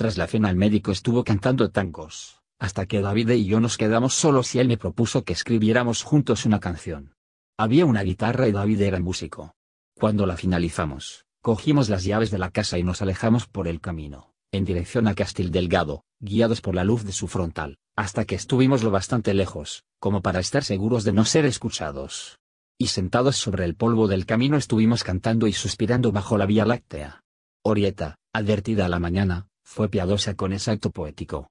Tras la cena el médico estuvo cantando tangos, hasta que David y yo nos quedamos solos y él me propuso que escribiéramos juntos una canción. Había una guitarra y David era músico. Cuando la finalizamos, cogimos las llaves de la casa y nos alejamos por el camino, en dirección a Castil Delgado, guiados por la luz de su frontal, hasta que estuvimos lo bastante lejos, como para estar seguros de no ser escuchados. Y sentados sobre el polvo del camino estuvimos cantando y suspirando bajo la Vía Láctea. Orieta, advertida a la mañana, fue piadosa con ese acto poético.